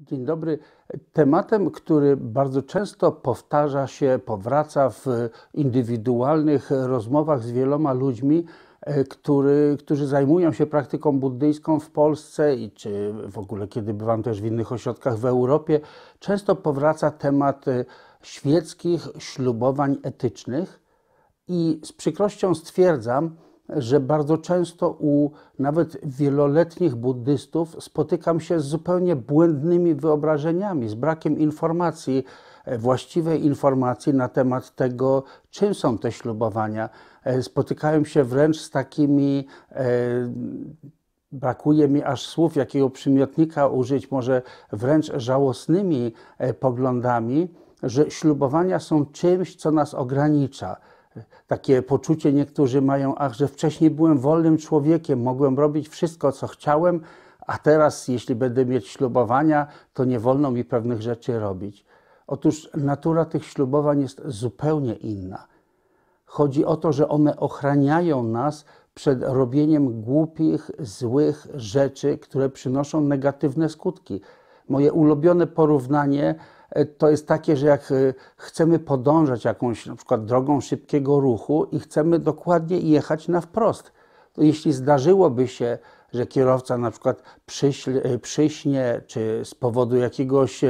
Dzień dobry. Tematem, który bardzo często powtarza się, powraca w indywidualnych rozmowach z wieloma ludźmi, e, który, którzy zajmują się praktyką buddyjską w Polsce i czy w ogóle kiedy bywam też w innych ośrodkach w Europie, często powraca temat e, świeckich ślubowań etycznych i z przykrością stwierdzam, że bardzo często u nawet wieloletnich buddystów spotykam się z zupełnie błędnymi wyobrażeniami, z brakiem informacji, e, właściwej informacji na temat tego, czym są te ślubowania. E, spotykałem się wręcz z takimi e, brakuje mi aż słów, jakiego przymiotnika użyć, może wręcz żałosnymi poglądami, że ślubowania są czymś, co nas ogranicza takie poczucie niektórzy mają, ach, że wcześniej byłem wolnym człowiekiem, mogłem robić wszystko, co chciałem, a teraz, jeśli będę mieć ślubowania, to nie wolno mi pewnych rzeczy robić. Otóż natura tych ślubowań jest zupełnie inna. Chodzi o to, że one ochraniają nas przed robieniem głupich, złych rzeczy, które przynoszą negatywne skutki. Moje ulubione porównanie E, to jest takie, że jak e, chcemy podążać jakąś na przykład drogą szybkiego ruchu i chcemy dokładnie jechać na wprost, to jeśli zdarzyłoby się, że kierowca na przykład e, przyśnie czy z powodu jakiegoś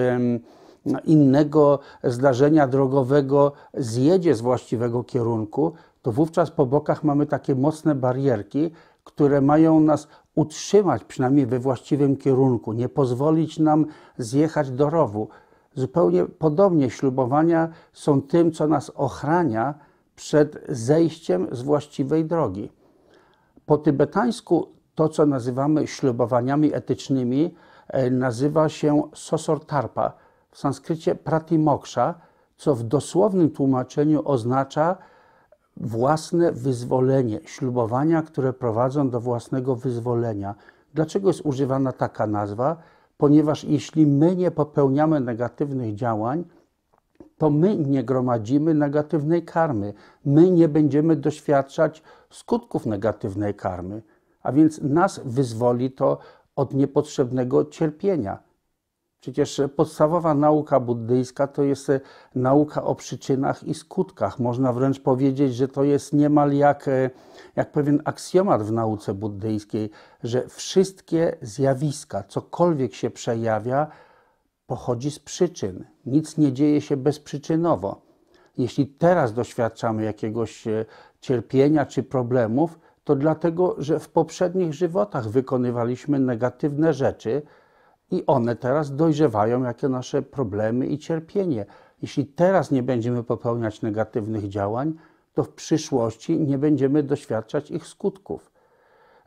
no, innego zdarzenia drogowego zjedzie z właściwego kierunku, to wówczas po bokach mamy takie mocne barierki, które mają nas utrzymać przynajmniej we właściwym kierunku, nie pozwolić nam zjechać do rowu. Zupełnie podobnie ślubowania są tym, co nas ochrania przed zejściem z właściwej drogi. Po tybetańsku to, co nazywamy ślubowaniami etycznymi, e, nazywa się sosortarpa, w sanskrycie pratimoksha, co w dosłownym tłumaczeniu oznacza własne wyzwolenie, ślubowania, które prowadzą do własnego wyzwolenia. Dlaczego jest używana taka nazwa? ponieważ jeśli my nie popełniamy negatywnych działań, to my nie gromadzimy negatywnej karmy, my nie będziemy doświadczać skutków negatywnej karmy, a więc nas wyzwoli to od niepotrzebnego cierpienia. Przecież podstawowa nauka buddyjska to jest e, nauka o przyczynach i skutkach. Można wręcz powiedzieć, że to jest niemal jak, e, jak pewien aksjomat w nauce buddyjskiej, że wszystkie zjawiska, cokolwiek się przejawia, pochodzi z przyczyn. Nic nie dzieje się bezprzyczynowo. Jeśli teraz doświadczamy jakiegoś e, cierpienia czy problemów, to dlatego, że w poprzednich żywotach wykonywaliśmy negatywne rzeczy, i one teraz dojrzewają, jakie nasze problemy i cierpienie. Jeśli teraz nie będziemy popełniać negatywnych działań, to w przyszłości nie będziemy doświadczać ich skutków.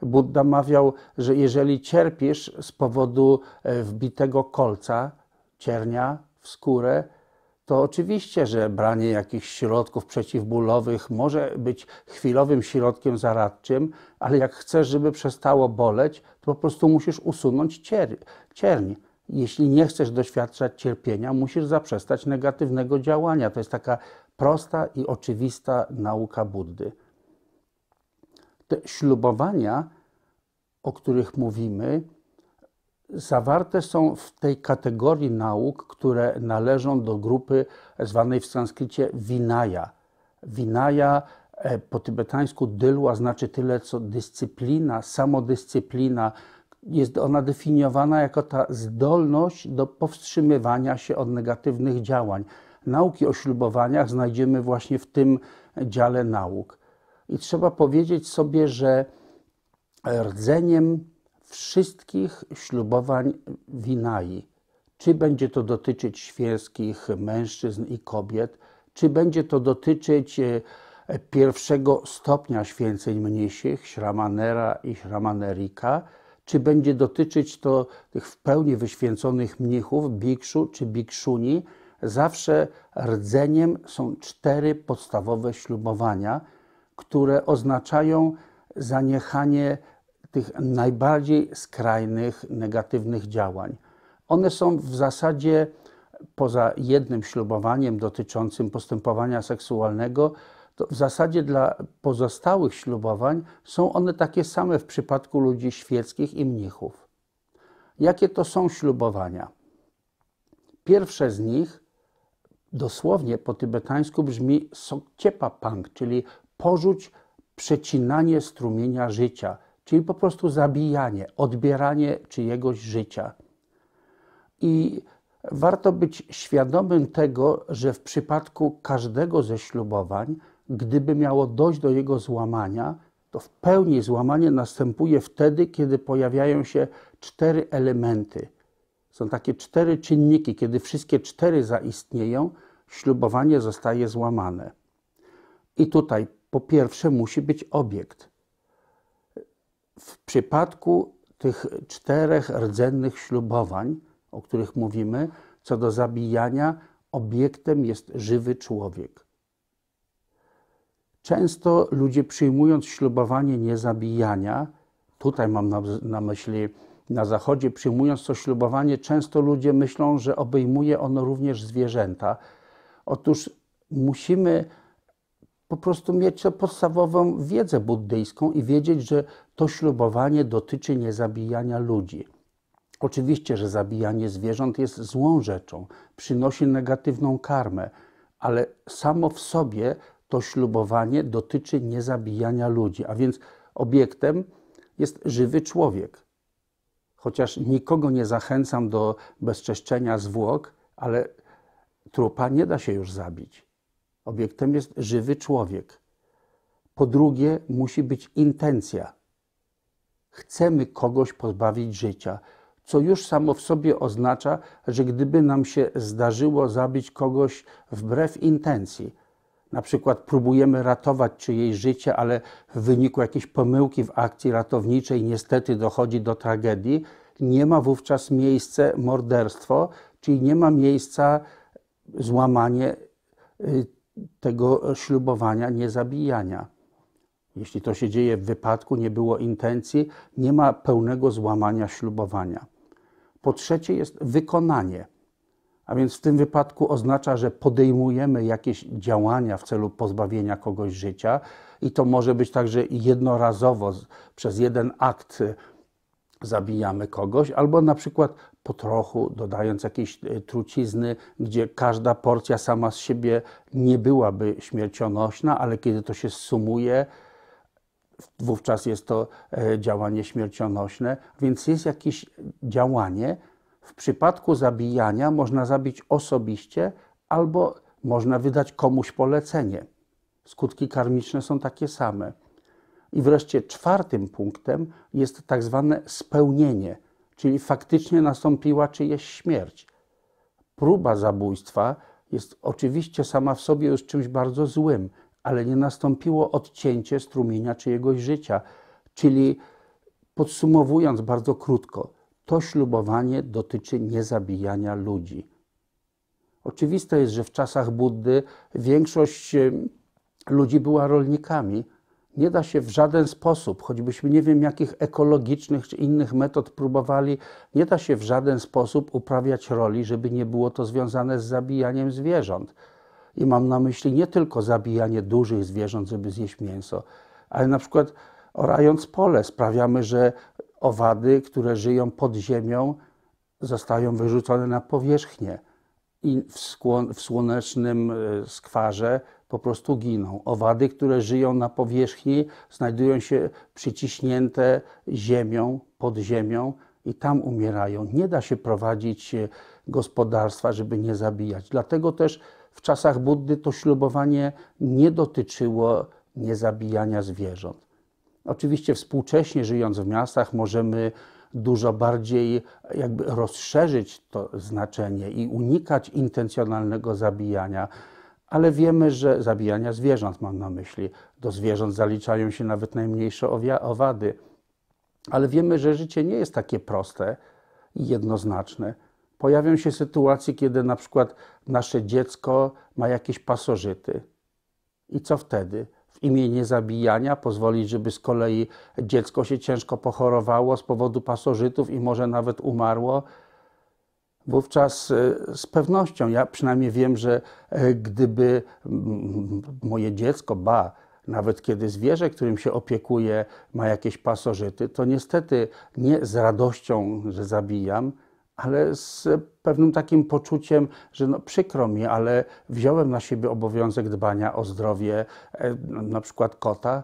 Buddha mawiał, że jeżeli cierpisz z powodu e, wbitego kolca, ciernia w skórę, to oczywiście, że branie jakichś środków przeciwbólowych może być chwilowym środkiem zaradczym, ale jak chcesz, żeby przestało boleć, to po prostu musisz usunąć cier cierń. Jeśli nie chcesz doświadczać cierpienia, musisz zaprzestać negatywnego działania. To jest taka prosta i oczywista nauka Buddy. Te ślubowania, o których mówimy, zawarte są w tej kategorii nauk, które należą do grupy zwanej w sanskrycie vinaya. Winaya e, po tybetańsku dylła znaczy tyle co dyscyplina, samodyscyplina, jest ona definiowana jako ta zdolność do powstrzymywania się od negatywnych działań. Nauki o ślubowaniach znajdziemy właśnie w tym dziale nauk. I trzeba powiedzieć sobie, że rdzeniem wszystkich ślubowań winai, czy będzie to dotyczyć świeckich mężczyzn i kobiet, czy będzie to dotyczyć e, pierwszego stopnia święceń mniejszych, śramanera i śramanerika. Czy będzie dotyczyć to tych w pełni wyświęconych mnichów, bikszu czy bikszuni? Zawsze rdzeniem są cztery podstawowe ślubowania, które oznaczają zaniechanie tych najbardziej skrajnych negatywnych działań. One są w zasadzie poza jednym ślubowaniem dotyczącym postępowania seksualnego to w zasadzie dla pozostałych ślubowań są one takie same w przypadku ludzi świeckich i mnichów. Jakie to są ślubowania? Pierwsze z nich dosłownie po tybetańsku brzmi sokciepa pang, czyli porzuć przecinanie strumienia życia, czyli po prostu zabijanie, odbieranie czyjegoś życia. I warto być świadomym tego, że w przypadku każdego ze ślubowań gdyby miało dojść do jego złamania, to w pełni złamanie następuje wtedy, kiedy pojawiają się cztery elementy. Są takie cztery czynniki. Kiedy wszystkie cztery zaistnieją, ślubowanie zostaje złamane. I tutaj po pierwsze musi być obiekt. W przypadku tych czterech rdzennych ślubowań, o których mówimy, co do zabijania, obiektem jest żywy człowiek. Często ludzie przyjmując ślubowanie niezabijania, tutaj mam na, na myśli na Zachodzie, przyjmując to ślubowanie, często ludzie myślą, że obejmuje ono również zwierzęta. Otóż musimy po prostu mieć tę podstawową wiedzę buddyjską i wiedzieć, że to ślubowanie dotyczy niezabijania ludzi. Oczywiście, że zabijanie zwierząt jest złą rzeczą, przynosi negatywną karmę, ale samo w sobie to ślubowanie dotyczy niezabijania ludzi, a więc obiektem jest żywy człowiek. Chociaż nikogo nie zachęcam do bezczeszczenia zwłok, ale trupa nie da się już zabić. Obiektem jest żywy człowiek. Po drugie, musi być intencja. Chcemy kogoś pozbawić życia, co już samo w sobie oznacza, że gdyby nam się zdarzyło zabić kogoś wbrew intencji, na przykład próbujemy ratować czyjeś życie, ale w wyniku jakiejś pomyłki w akcji ratowniczej niestety dochodzi do tragedii, nie ma wówczas miejsca morderstwo, czyli nie ma miejsca złamanie y, tego ślubowania niezabijania. Jeśli to się dzieje w wypadku, nie było intencji, nie ma pełnego złamania ślubowania. Po trzecie jest wykonanie. A więc w tym wypadku oznacza, że podejmujemy jakieś działania w celu pozbawienia kogoś życia, i to może być także jednorazowo przez jeden akt y, zabijamy kogoś, albo na przykład po trochu dodając jakieś y, trucizny, gdzie każda porcja sama z siebie nie byłaby śmiercionośna, ale kiedy to się sumuje, wówczas jest to e, działanie śmiercionośne, więc jest jakieś działanie, w przypadku zabijania można zabić osobiście albo można wydać komuś polecenie. Skutki karmiczne są takie same. I wreszcie czwartym punktem jest tak zwane spełnienie, czyli faktycznie nastąpiła czyjeś śmierć. Próba zabójstwa jest oczywiście sama w sobie już czymś bardzo złym, ale nie nastąpiło odcięcie strumienia czyjegoś życia. Czyli podsumowując bardzo krótko, to ślubowanie dotyczy niezabijania ludzi. Oczywiste jest, że w czasach Buddy większość e, ludzi była rolnikami. Nie da się w żaden sposób, choćbyśmy nie wiem jakich ekologicznych czy innych metod próbowali, nie da się w żaden sposób uprawiać roli, żeby nie było to związane z zabijaniem zwierząt. I mam na myśli nie tylko zabijanie dużych zwierząt, żeby zjeść mięso, ale na przykład orając pole sprawiamy, że owady, które żyją pod ziemią, zostają wyrzucone na powierzchnię i w, skłon, w słonecznym e, skwarze po prostu giną. Owady, które żyją na powierzchni, znajdują się przyciśnięte ziemią, pod ziemią i tam umierają. Nie da się prowadzić e, gospodarstwa, żeby nie zabijać. Dlatego też w czasach Buddy to ślubowanie nie dotyczyło niezabijania zwierząt. Oczywiście współcześnie żyjąc w miastach możemy dużo bardziej jakby rozszerzyć to znaczenie i unikać intencjonalnego zabijania, ale wiemy, że zabijania zwierząt mam na myśli. Do zwierząt zaliczają się nawet najmniejsze owady, ale wiemy, że życie nie jest takie proste i jednoznaczne. Pojawią się sytuacje, kiedy na przykład nasze dziecko ma jakieś pasożyty. I co wtedy? w imię niezabijania, pozwolić, żeby z kolei dziecko się ciężko pochorowało z powodu pasożytów i może nawet umarło. Wówczas e, z pewnością, ja przynajmniej wiem, że e, gdyby moje dziecko, ba, nawet kiedy zwierzę, którym się opiekuje, ma jakieś pasożyty, to niestety nie z radością, że zabijam, ale z pewnym takim poczuciem, że no przykro mi, ale wziąłem na siebie obowiązek dbania o zdrowie e, na przykład kota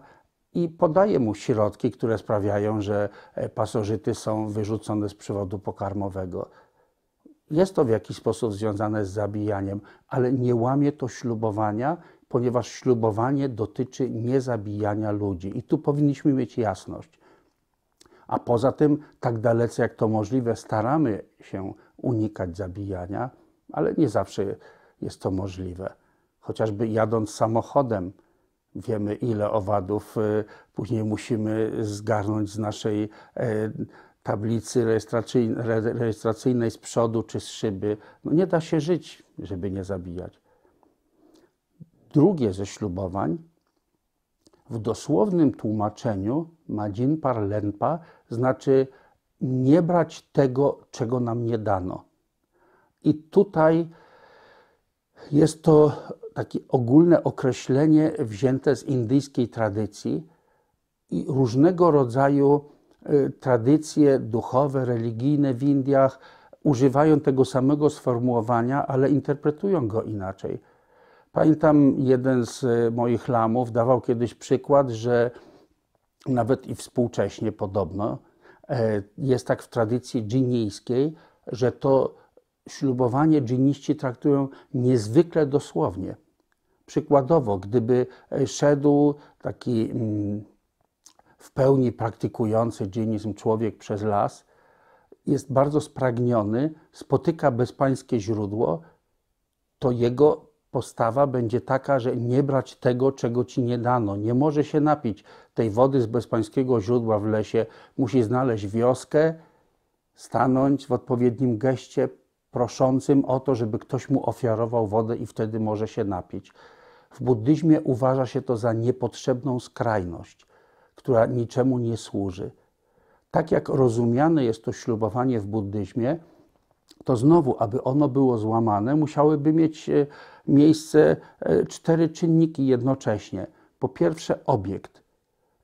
i podaję mu środki, które sprawiają, że e, pasożyty są wyrzucone z przewodu pokarmowego. Jest to w jakiś sposób związane z zabijaniem, ale nie łamie to ślubowania, ponieważ ślubowanie dotyczy niezabijania ludzi i tu powinniśmy mieć jasność a poza tym tak dalece jak to możliwe staramy się unikać zabijania, ale nie zawsze jest to możliwe. Chociażby jadąc samochodem, wiemy ile owadów y, później musimy zgarnąć z naszej e, tablicy rejestracyjnej z przodu czy z szyby. No nie da się żyć, żeby nie zabijać. Drugie ze ślubowań w dosłownym tłumaczeniu Madzin parlenpa znaczy nie brać tego, czego nam nie dano. I tutaj jest to takie ogólne określenie wzięte z indyjskiej tradycji i różnego rodzaju y, tradycje duchowe, religijne w Indiach używają tego samego sformułowania, ale interpretują go inaczej. Pamiętam, jeden z y, moich lamów dawał kiedyś przykład, że nawet i współcześnie podobno. E, jest tak w tradycji dżinijskiej, że to ślubowanie dżiniści traktują niezwykle dosłownie. Przykładowo, gdyby szedł taki mm, w pełni praktykujący dżinizm człowiek przez las, jest bardzo spragniony, spotyka bezpańskie źródło, to jego postawa będzie taka, że nie brać tego, czego ci nie dano. Nie może się napić tej wody z bezpańskiego źródła w lesie, musi znaleźć wioskę, stanąć w odpowiednim geście proszącym o to, żeby ktoś mu ofiarował wodę i wtedy może się napić. W buddyzmie uważa się to za niepotrzebną skrajność, która niczemu nie służy. Tak jak rozumiane jest to ślubowanie w buddyzmie, to znowu, aby ono było złamane, musiałyby mieć e, miejsce e, cztery czynniki jednocześnie. Po pierwsze, obiekt,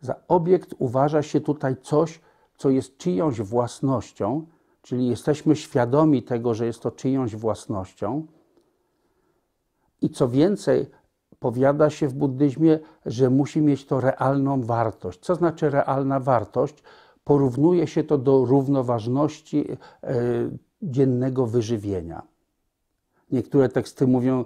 za obiekt uważa się tutaj coś, co jest czyjąś własnością, czyli jesteśmy świadomi tego, że jest to czyjąś własnością. I co więcej, powiada się w buddyzmie, że musi mieć to realną wartość. Co znaczy realna wartość? Porównuje się to do równoważności e, dziennego wyżywienia. Niektóre teksty mówią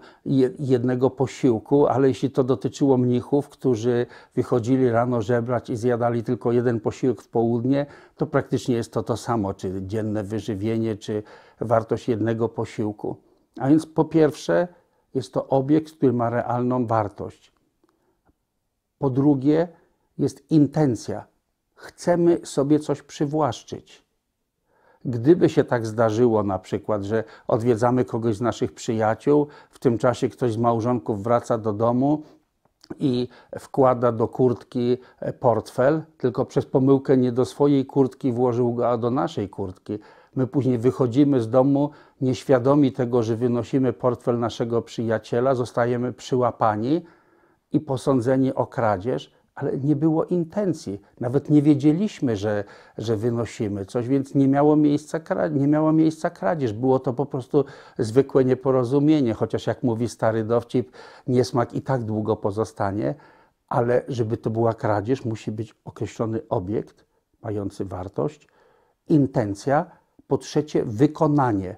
jednego posiłku, ale jeśli to dotyczyło mnichów, którzy wychodzili rano żebrać i zjadali tylko jeden posiłek w południe, to praktycznie jest to to samo, czy dzienne wyżywienie, czy wartość jednego posiłku. A więc po pierwsze, jest to obiekt, który ma realną wartość. Po drugie, jest intencja. Chcemy sobie coś przywłaszczyć. Gdyby się tak zdarzyło na przykład, że odwiedzamy kogoś z naszych przyjaciół, w tym czasie ktoś z małżonków wraca do domu i wkłada do kurtki e, portfel, tylko przez pomyłkę nie do swojej kurtki włożył go, a do naszej kurtki. My później wychodzimy z domu nieświadomi tego, że wynosimy portfel naszego przyjaciela, zostajemy przyłapani i posądzeni o kradzież ale nie było intencji. Nawet nie wiedzieliśmy, że, że wynosimy coś, więc nie, miało miejsca, nie miała miejsca kradzież. Było to po prostu zwykłe nieporozumienie, chociaż jak mówi stary dowcip, niesmak i tak długo pozostanie, ale żeby to była kradzież, musi być określony obiekt mający wartość, intencja, po trzecie wykonanie.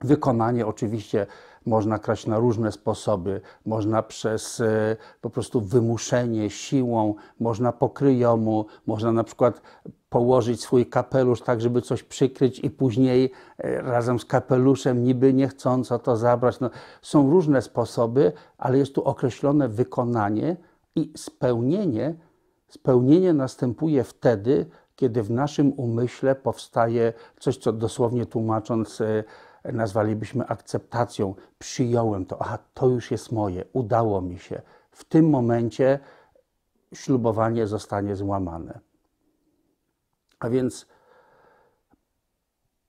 Wykonanie oczywiście można kraść na różne sposoby, można przez e, po prostu wymuszenie, siłą, można pokryjomu, można na przykład położyć swój kapelusz tak, żeby coś przykryć i później e, razem z kapeluszem niby niechcąco to zabrać. No, są różne sposoby, ale jest tu określone wykonanie i spełnienie. Spełnienie następuje wtedy, kiedy w naszym umyśle powstaje coś, co dosłownie tłumacząc e, nazwalibyśmy akceptacją, przyjąłem to, aha, to już jest moje, udało mi się. W tym momencie ślubowanie zostanie złamane. A więc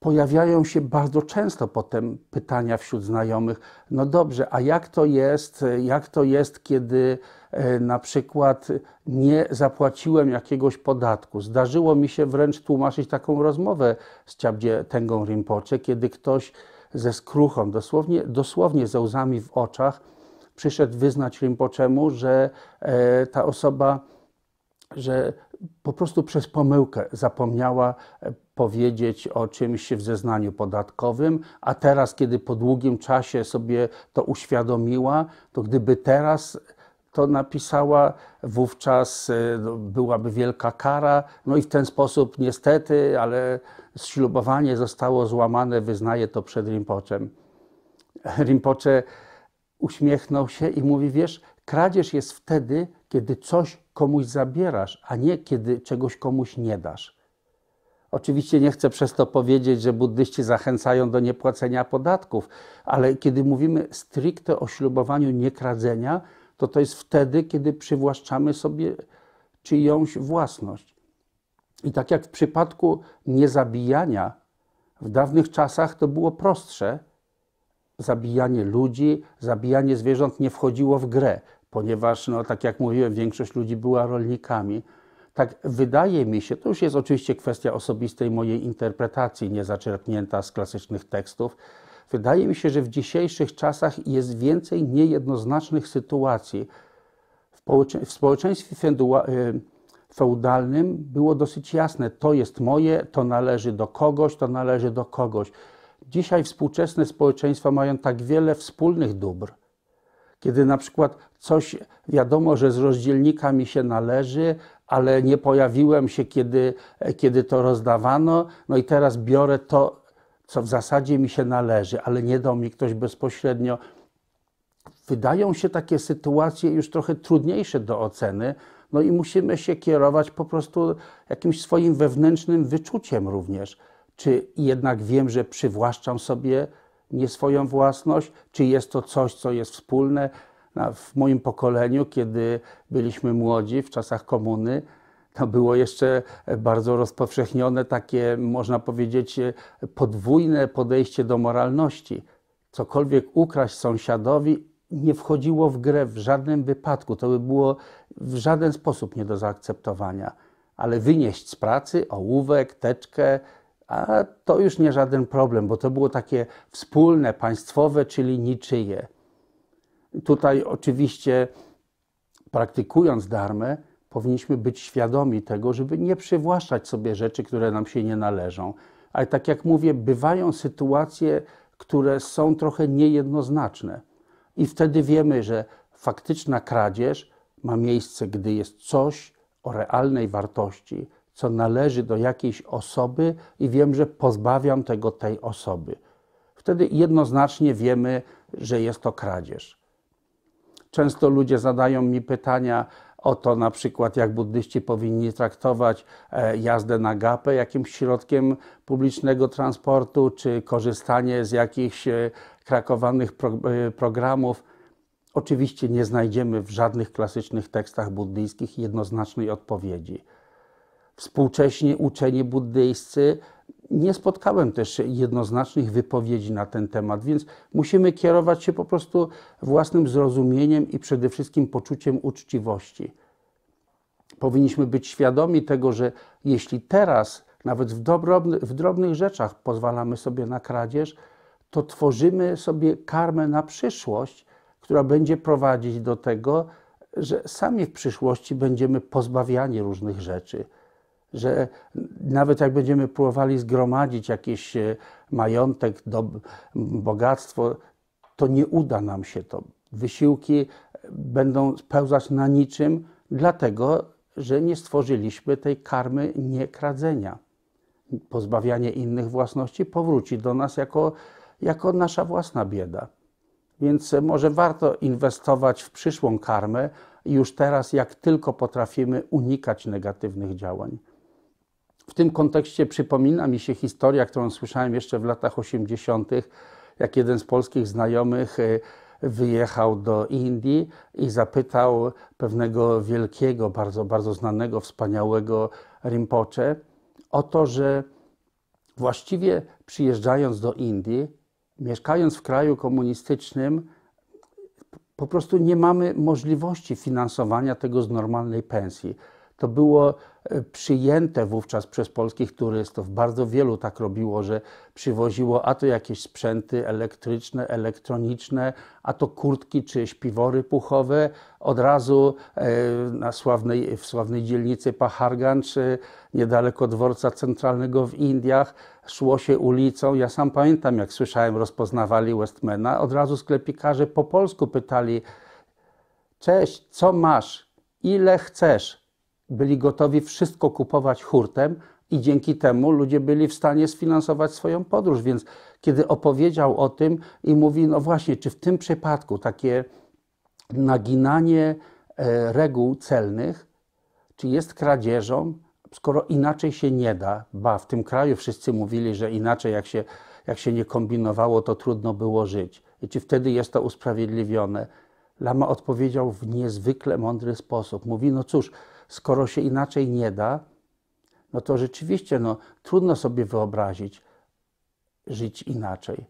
pojawiają się bardzo często potem pytania wśród znajomych, no dobrze, a jak to jest, jak to jest, kiedy e, na przykład nie zapłaciłem jakiegoś podatku. Zdarzyło mi się wręcz tłumaczyć taką rozmowę z Ciabdzie Tęgą Rinpoche, kiedy ktoś ze skruchą, dosłownie, dosłownie ze łzami w oczach, przyszedł wyznać Rinpochemu, że e, ta osoba, że po prostu przez pomyłkę zapomniała e, powiedzieć o czymś w zeznaniu podatkowym, a teraz, kiedy po długim czasie sobie to uświadomiła, to gdyby teraz to napisała, wówczas e, no, byłaby wielka kara. No i w ten sposób, niestety, ale ślubowanie zostało złamane, wyznaje to przed Rimpoczem. Rimpocze uśmiechnął się i mówi: Wiesz, kradzież jest wtedy, kiedy coś komuś zabierasz, a nie kiedy czegoś komuś nie dasz. Oczywiście nie chcę przez to powiedzieć, że buddyści zachęcają do niepłacenia podatków, ale kiedy mówimy stricte o ślubowaniu niekradzenia, to to jest wtedy, kiedy przywłaszczamy sobie czyjąś własność. I tak jak w przypadku niezabijania, w dawnych czasach to było prostsze. Zabijanie ludzi, zabijanie zwierząt nie wchodziło w grę, ponieważ, no, tak jak mówiłem, większość ludzi była rolnikami tak wydaje mi się, to już jest oczywiście kwestia osobistej mojej interpretacji, niezaczerpnięta z klasycznych tekstów. Wydaje mi się, że w dzisiejszych czasach jest więcej niejednoznacznych sytuacji. W społeczeństwie y, feudalnym było dosyć jasne, to jest moje, to należy do kogoś, to należy do kogoś. Dzisiaj współczesne społeczeństwa mają tak wiele wspólnych dóbr. Kiedy na przykład coś wiadomo, że z rozdzielnika mi się należy, ale nie pojawiłem się, kiedy, kiedy to rozdawano. No i teraz biorę to, co w zasadzie mi się należy, ale nie dał mi ktoś bezpośrednio. Wydają się takie sytuacje już trochę trudniejsze do oceny, no i musimy się kierować po prostu jakimś swoim wewnętrznym wyczuciem również. Czy jednak wiem, że przywłaszczam sobie nie swoją własność, czy jest to coś, co jest wspólne, w moim pokoleniu, kiedy byliśmy młodzi, w czasach komuny, to było jeszcze bardzo rozpowszechnione takie, można powiedzieć, podwójne podejście do moralności. Cokolwiek ukraść sąsiadowi nie wchodziło w grę w żadnym wypadku. To by było w żaden sposób nie do zaakceptowania. Ale wynieść z pracy ołówek, teczkę, a to już nie żaden problem, bo to było takie wspólne, państwowe, czyli niczyje. Tutaj oczywiście praktykując darmę, powinniśmy być świadomi tego, żeby nie przywłaszczać sobie rzeczy, które nam się nie należą. Ale tak jak mówię, bywają sytuacje, które są trochę niejednoznaczne. I wtedy wiemy, że faktyczna kradzież ma miejsce, gdy jest coś o realnej wartości, co należy do jakiejś osoby i wiem, że pozbawiam tego tej osoby. Wtedy jednoznacznie wiemy, że jest to kradzież. Często ludzie zadają mi pytania o to na przykład, jak buddyści powinni traktować e, jazdę na gapę jakimś środkiem publicznego transportu, czy korzystanie z jakichś e, krakowanych pro e, programów. Oczywiście nie znajdziemy w żadnych klasycznych tekstach buddyjskich jednoznacznej odpowiedzi. Współcześnie uczeni buddyjscy nie spotkałem też jednoznacznych wypowiedzi na ten temat, więc musimy kierować się po prostu własnym zrozumieniem i przede wszystkim poczuciem uczciwości. Powinniśmy być świadomi tego, że jeśli teraz, nawet w, w drobnych rzeczach, pozwalamy sobie na kradzież, to tworzymy sobie karmę na przyszłość, która będzie prowadzić do tego, że sami w przyszłości będziemy pozbawiani różnych rzeczy że nawet jak będziemy próbowali zgromadzić jakiś e, majątek, do, bogactwo, to nie uda nam się to. Wysiłki e, będą spełzać na niczym, dlatego że nie stworzyliśmy tej karmy niekradzenia. Pozbawianie innych własności powróci do nas jako, jako nasza własna bieda. Więc e, może warto inwestować w przyszłą karmę już teraz, jak tylko potrafimy unikać negatywnych działań. W tym kontekście przypomina mi się historia, którą słyszałem jeszcze w latach 80., jak jeden z polskich znajomych e, wyjechał do Indii i zapytał pewnego wielkiego, bardzo, bardzo znanego, wspaniałego Rinpoche o to, że właściwie przyjeżdżając do Indii, mieszkając w kraju komunistycznym, po prostu nie mamy możliwości finansowania tego z normalnej pensji. To było E, przyjęte wówczas przez polskich turystów. Bardzo wielu tak robiło, że przywoziło a to jakieś sprzęty elektryczne, elektroniczne, a to kurtki czy śpiwory puchowe. Od razu e, na sławnej, w sławnej dzielnicy Pahargan czy niedaleko dworca centralnego w Indiach szło się ulicą. Ja sam pamiętam, jak słyszałem, rozpoznawali Westmana. Od razu sklepikarze po polsku pytali, cześć, co masz, ile chcesz? byli gotowi wszystko kupować hurtem i dzięki temu ludzie byli w stanie sfinansować swoją podróż. Więc kiedy opowiedział o tym i mówi, no właśnie, czy w tym przypadku takie naginanie e, reguł celnych, czy jest kradzieżą, skoro inaczej się nie da, ba, w tym kraju wszyscy mówili, że inaczej jak się, jak się nie kombinowało, to trudno było żyć. I czy wtedy jest to usprawiedliwione? Lama odpowiedział w niezwykle mądry sposób. Mówi, no cóż, skoro się inaczej nie da, no to rzeczywiście no, trudno sobie wyobrazić żyć inaczej.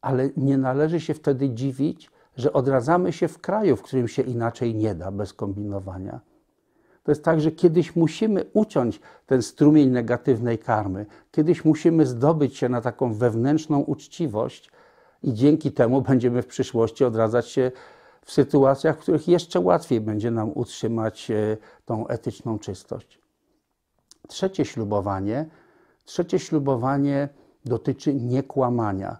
Ale nie należy się wtedy dziwić, że odradzamy się w kraju, w którym się inaczej nie da bez kombinowania. To jest tak, że kiedyś musimy uciąć ten strumień negatywnej karmy, kiedyś musimy zdobyć się na taką wewnętrzną uczciwość i dzięki temu będziemy w przyszłości odradzać się w sytuacjach, w których jeszcze łatwiej będzie nam utrzymać e, tą etyczną czystość. Trzecie ślubowanie, trzecie ślubowanie dotyczy niekłamania.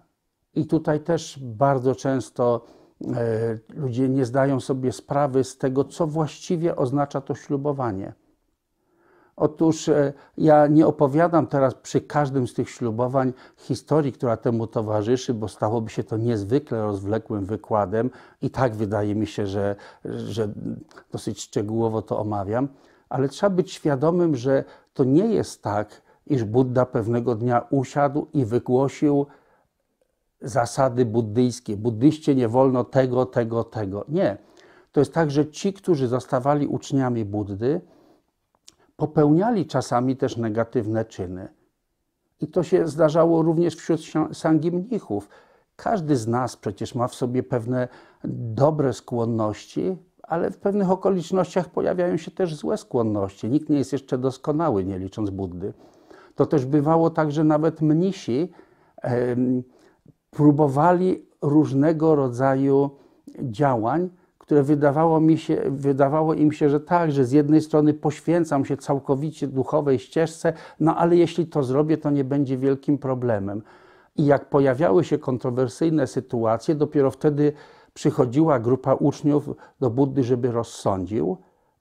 I tutaj też bardzo często e, ludzie nie zdają sobie sprawy z tego, co właściwie oznacza to ślubowanie. Otóż e, ja nie opowiadam teraz przy każdym z tych ślubowań historii, która temu towarzyszy, bo stałoby się to niezwykle rozwlekłym wykładem i tak wydaje mi się, że, że dosyć szczegółowo to omawiam, ale trzeba być świadomym, że to nie jest tak, iż Buddha pewnego dnia usiadł i wygłosił zasady buddyjskie. Buddyście nie wolno tego, tego, tego. Nie. To jest tak, że ci, którzy zostawali uczniami Buddy, popełniali czasami też negatywne czyny. I to się zdarzało również wśród mnichów Każdy z nas przecież ma w sobie pewne dobre skłonności, ale w pewnych okolicznościach pojawiają się też złe skłonności. Nikt nie jest jeszcze doskonały, nie licząc Buddy. To też bywało tak, że nawet mnisi próbowali różnego rodzaju działań, które wydawało, mi się, wydawało im się, że tak, że z jednej strony poświęcam się całkowicie duchowej ścieżce, no ale jeśli to zrobię, to nie będzie wielkim problemem. I jak pojawiały się kontrowersyjne sytuacje, dopiero wtedy przychodziła grupa uczniów do Buddy, żeby rozsądził,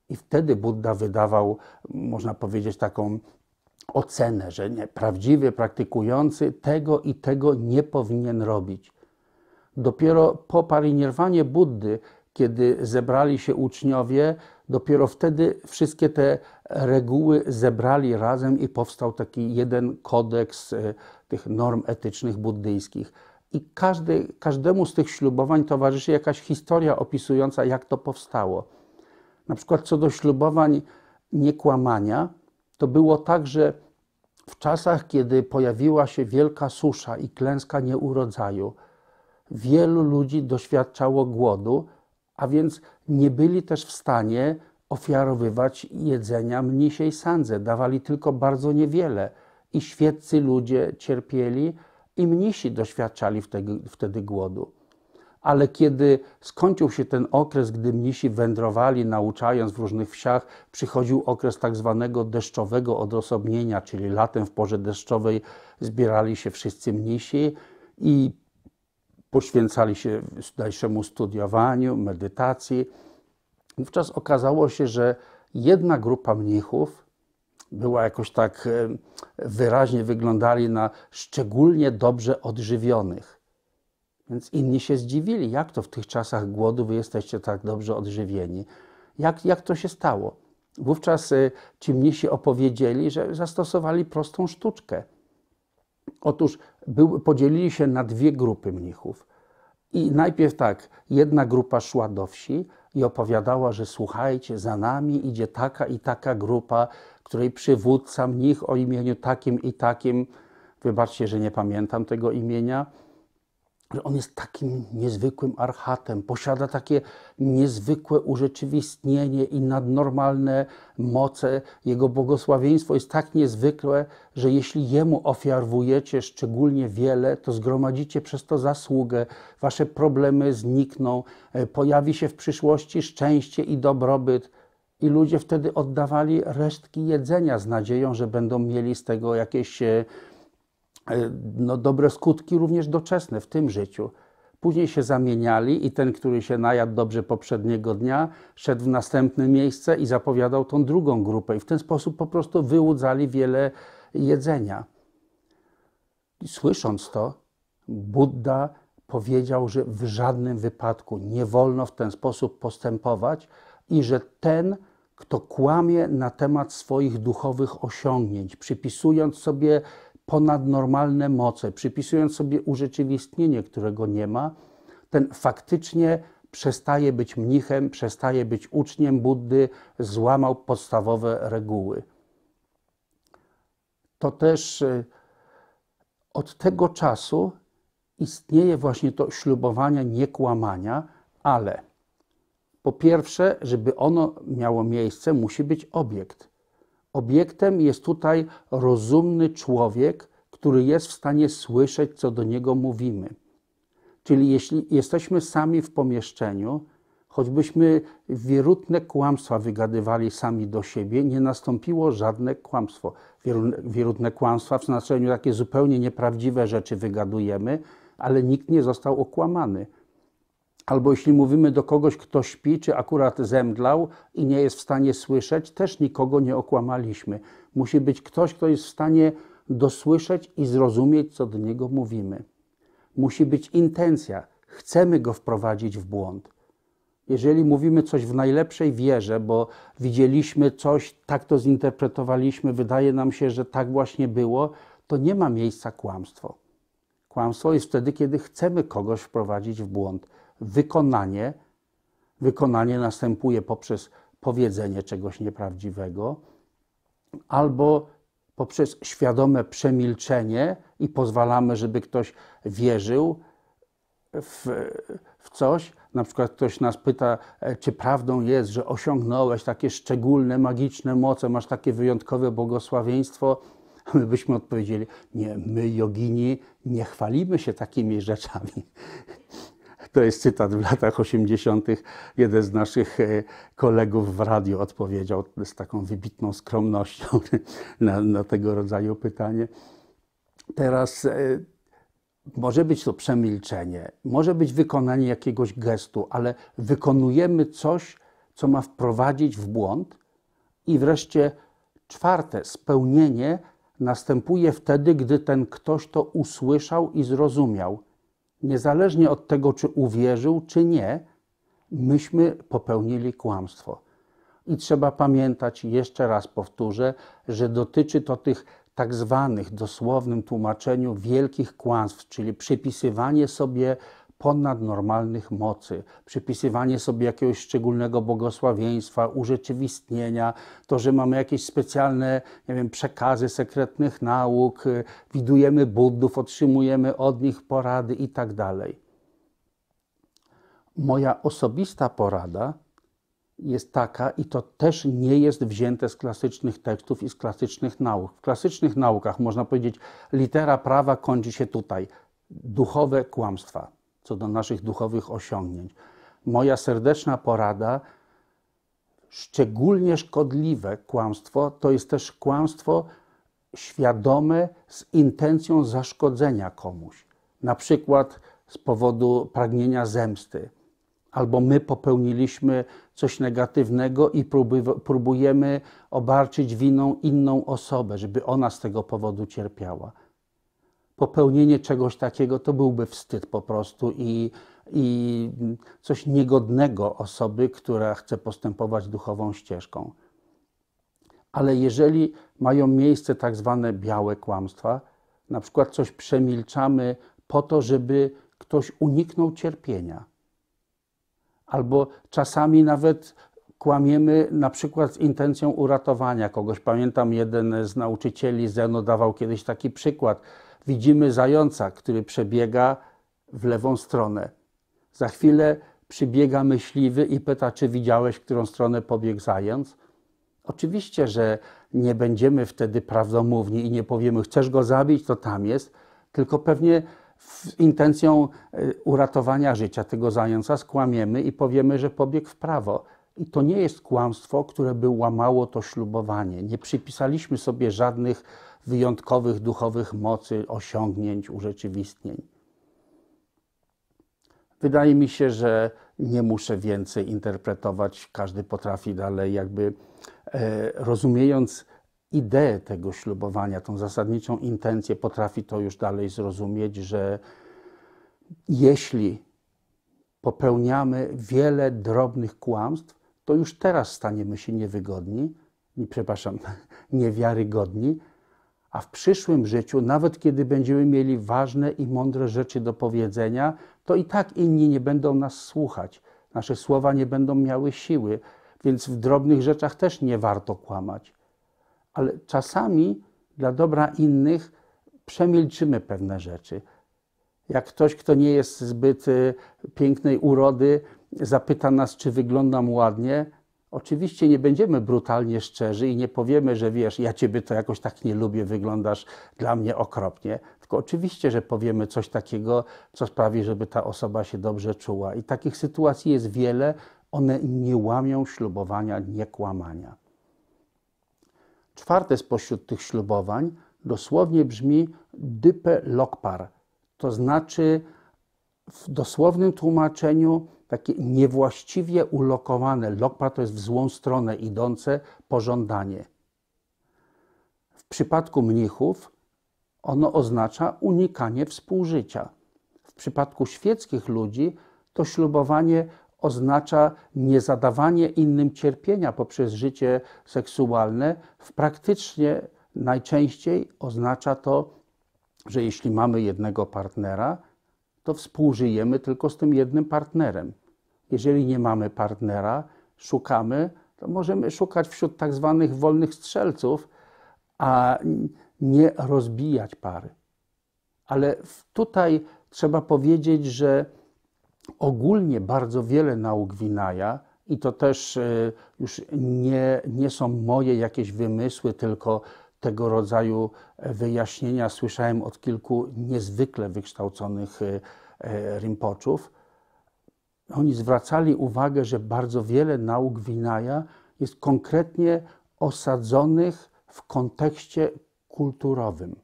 i wtedy Buddha wydawał, można powiedzieć, taką ocenę, że nie, prawdziwy praktykujący tego i tego nie powinien robić. Dopiero po parinierwanie Buddy kiedy zebrali się uczniowie, dopiero wtedy wszystkie te reguły zebrali razem i powstał taki jeden kodeks e, tych norm etycznych buddyjskich. I każdy, każdemu z tych ślubowań towarzyszy jakaś historia opisująca, jak to powstało. Na przykład co do ślubowań niekłamania, to było tak, że w czasach, kiedy pojawiła się wielka susza i klęska nieurodzaju, wielu ludzi doświadczało głodu a więc nie byli też w stanie ofiarowywać jedzenia mnisiej sandze. Dawali tylko bardzo niewiele i świeccy ludzie cierpieli i mnisi doświadczali wtedy, wtedy głodu. Ale kiedy skończył się ten okres, gdy mnisi wędrowali, nauczając w różnych wsiach, przychodził okres tak zwanego deszczowego odosobnienia, czyli latem w porze deszczowej zbierali się wszyscy mnisi i poświęcali się dalszemu studiowaniu, medytacji. Wówczas okazało się, że jedna grupa mnichów była jakoś tak e, wyraźnie wyglądali na szczególnie dobrze odżywionych. Więc inni się zdziwili, jak to w tych czasach głodu wy jesteście tak dobrze odżywieni. Jak, jak to się stało? Wówczas e, ci mnisi opowiedzieli, że zastosowali prostą sztuczkę. Otóż był, podzielili się na dwie grupy mnichów. I najpierw tak, jedna grupa szła do wsi i opowiadała, że słuchajcie, za nami idzie taka i taka grupa, której przywódca mnich o imieniu takim i takim, wybaczcie, że nie pamiętam tego imienia, że on jest takim niezwykłym archatem, posiada takie niezwykłe urzeczywistnienie i nadnormalne moce. Jego błogosławieństwo jest tak niezwykłe, że jeśli jemu ofiarowujecie szczególnie wiele, to zgromadzicie przez to zasługę, wasze problemy znikną, e, pojawi się w przyszłości szczęście i dobrobyt. I ludzie wtedy oddawali resztki jedzenia z nadzieją, że będą mieli z tego jakieś e, E, no, dobre skutki również doczesne w tym życiu. Później się zamieniali i ten, który się najadł dobrze poprzedniego dnia, szedł w następne miejsce i zapowiadał tą drugą grupę. I w ten sposób po prostu wyłudzali wiele jedzenia. I słysząc to, Buddha powiedział, że w żadnym wypadku nie wolno w ten sposób postępować i że ten, kto kłamie na temat swoich duchowych osiągnięć, przypisując sobie ponadnormalne moce, przypisując sobie urzeczywistnienie, którego nie ma, ten faktycznie przestaje być mnichem, przestaje być uczniem Buddy, złamał podstawowe reguły. To też y, od tego czasu istnieje właśnie to ślubowanie niekłamania, ale po pierwsze, żeby ono miało miejsce, musi być obiekt. Obiektem jest tutaj rozumny człowiek, który jest w stanie słyszeć, co do niego mówimy. Czyli jeśli jesteśmy sami w pomieszczeniu, choćbyśmy wirutne kłamstwa wygadywali sami do siebie, nie nastąpiło żadne kłamstwo. Wirutne kłamstwa w znaczeniu takie zupełnie nieprawdziwe rzeczy wygadujemy, ale nikt nie został okłamany. Albo jeśli mówimy do kogoś, kto śpi, czy akurat zemdlał i nie jest w stanie słyszeć, też nikogo nie okłamaliśmy. Musi być ktoś, kto jest w stanie dosłyszeć i zrozumieć, co do niego mówimy. Musi być intencja. Chcemy go wprowadzić w błąd. Jeżeli mówimy coś w najlepszej wierze, bo widzieliśmy coś, tak to zinterpretowaliśmy, wydaje nam się, że tak właśnie było, to nie ma miejsca kłamstwo. Kłamstwo jest wtedy, kiedy chcemy kogoś wprowadzić w błąd wykonanie. Wykonanie następuje poprzez powiedzenie czegoś nieprawdziwego albo poprzez świadome przemilczenie i pozwalamy, żeby ktoś wierzył w, w coś. Na przykład ktoś nas pyta, e, czy prawdą jest, że osiągnąłeś takie szczególne, magiczne moce, masz takie wyjątkowe błogosławieństwo. my byśmy odpowiedzieli, nie, my jogini nie chwalimy się takimi rzeczami. To jest cytat w latach 80. Jeden z naszych e, kolegów w radiu odpowiedział z taką wybitną skromnością na, na tego rodzaju pytanie. Teraz e, może być to przemilczenie, może być wykonanie jakiegoś gestu, ale wykonujemy coś, co ma wprowadzić w błąd. I wreszcie czwarte, spełnienie następuje wtedy, gdy ten ktoś to usłyszał i zrozumiał niezależnie od tego, czy uwierzył, czy nie, myśmy popełnili kłamstwo. I trzeba pamiętać, jeszcze raz powtórzę, że dotyczy to tych tak zwanych, dosłownym tłumaczeniu, wielkich kłamstw, czyli przypisywanie sobie ponadnormalnych mocy, przypisywanie sobie jakiegoś szczególnego błogosławieństwa, urzeczywistnienia, to, że mamy jakieś specjalne nie wiem, przekazy sekretnych nauk, y, widujemy buddów, otrzymujemy od nich porady itd. Tak Moja osobista porada jest taka, i to też nie jest wzięte z klasycznych tekstów i z klasycznych nauk. W klasycznych naukach można powiedzieć, litera prawa kończy się tutaj. Duchowe kłamstwa co do naszych duchowych osiągnięć. Moja serdeczna porada, szczególnie szkodliwe kłamstwo, to jest też kłamstwo świadome z intencją zaszkodzenia komuś. Na przykład z powodu pragnienia zemsty, albo my popełniliśmy coś negatywnego i próbujemy obarczyć winą inną osobę, żeby ona z tego powodu cierpiała popełnienie czegoś takiego to byłby wstyd po prostu i, i coś niegodnego osoby, która chce postępować duchową ścieżką. Ale jeżeli mają miejsce tak zwane białe kłamstwa, na przykład coś przemilczamy po to, żeby ktoś uniknął cierpienia, albo czasami nawet kłamiemy na przykład z intencją uratowania kogoś. Pamiętam, jeden z nauczycieli Zeno dawał kiedyś taki przykład, widzimy zająca, który przebiega w lewą stronę. Za chwilę przybiega myśliwy i pyta, czy widziałeś, w którą stronę pobiegł zając. Oczywiście, że nie będziemy wtedy prawdomówni i nie powiemy, chcesz go zabić, to tam jest, tylko pewnie z intencją e, uratowania życia tego zająca skłamiemy i powiemy, że pobiegł w prawo. I to nie jest kłamstwo, które by łamało to ślubowanie. Nie przypisaliśmy sobie żadnych wyjątkowych duchowych mocy, osiągnięć, urzeczywistnień. Wydaje mi się, że nie muszę więcej interpretować, każdy potrafi dalej, jakby e, rozumiejąc ideę tego ślubowania, tą zasadniczą intencję, potrafi to już dalej zrozumieć, że jeśli popełniamy wiele drobnych kłamstw, to już teraz staniemy się niewygodni, nie, przepraszam, niewiarygodni, a w przyszłym życiu, nawet kiedy będziemy mieli ważne i mądre rzeczy do powiedzenia, to i tak inni nie będą nas słuchać. Nasze słowa nie będą miały siły, więc w drobnych rzeczach też nie warto kłamać. Ale czasami dla dobra innych przemilczymy pewne rzeczy. Jak ktoś, kto nie jest zbyt y, pięknej urody, zapyta nas, czy wyglądam ładnie, Oczywiście nie będziemy brutalnie szczerzy i nie powiemy, że wiesz, ja ciebie to jakoś tak nie lubię, wyglądasz dla mnie okropnie, tylko oczywiście, że powiemy coś takiego, co sprawi, żeby ta osoba się dobrze czuła. I takich sytuacji jest wiele, one nie łamią ślubowania, nie kłamania. Czwarte spośród tych ślubowań dosłownie brzmi dype lokpar, to znaczy w dosłownym tłumaczeniu takie niewłaściwie ulokowane, lokpa to jest w złą stronę idące pożądanie. W przypadku mnichów ono oznacza unikanie współżycia. W przypadku świeckich ludzi to ślubowanie oznacza niezadawanie innym cierpienia poprzez życie seksualne. W praktycznie najczęściej oznacza to, że jeśli mamy jednego partnera, to współżyjemy tylko z tym jednym partnerem. Jeżeli nie mamy partnera, szukamy, to możemy szukać wśród tak zwanych wolnych strzelców, a nie rozbijać pary. Ale tutaj trzeba powiedzieć, że ogólnie bardzo wiele nauk Winaja, i to też y, już nie, nie są moje jakieś wymysły, tylko tego rodzaju e, wyjaśnienia słyszałem od kilku niezwykle wykształconych e, e, rimpoczów. Oni zwracali uwagę, że bardzo wiele nauk Winaja jest konkretnie osadzonych w kontekście kulturowym.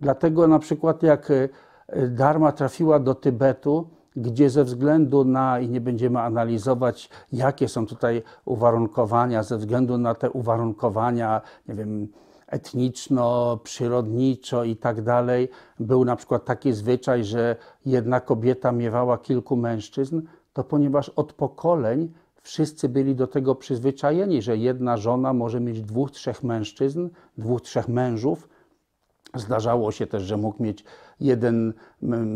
Dlatego na przykład jak Dharma trafiła do Tybetu, gdzie ze względu na, i nie będziemy analizować, jakie są tutaj uwarunkowania, ze względu na te uwarunkowania, nie wiem, etniczno, przyrodniczo i tak dalej, był na przykład taki zwyczaj, że jedna kobieta miewała kilku mężczyzn, to ponieważ od pokoleń wszyscy byli do tego przyzwyczajeni, że jedna żona może mieć dwóch, trzech mężczyzn, dwóch, trzech mężów. Zdarzało się też, że mógł mieć jeden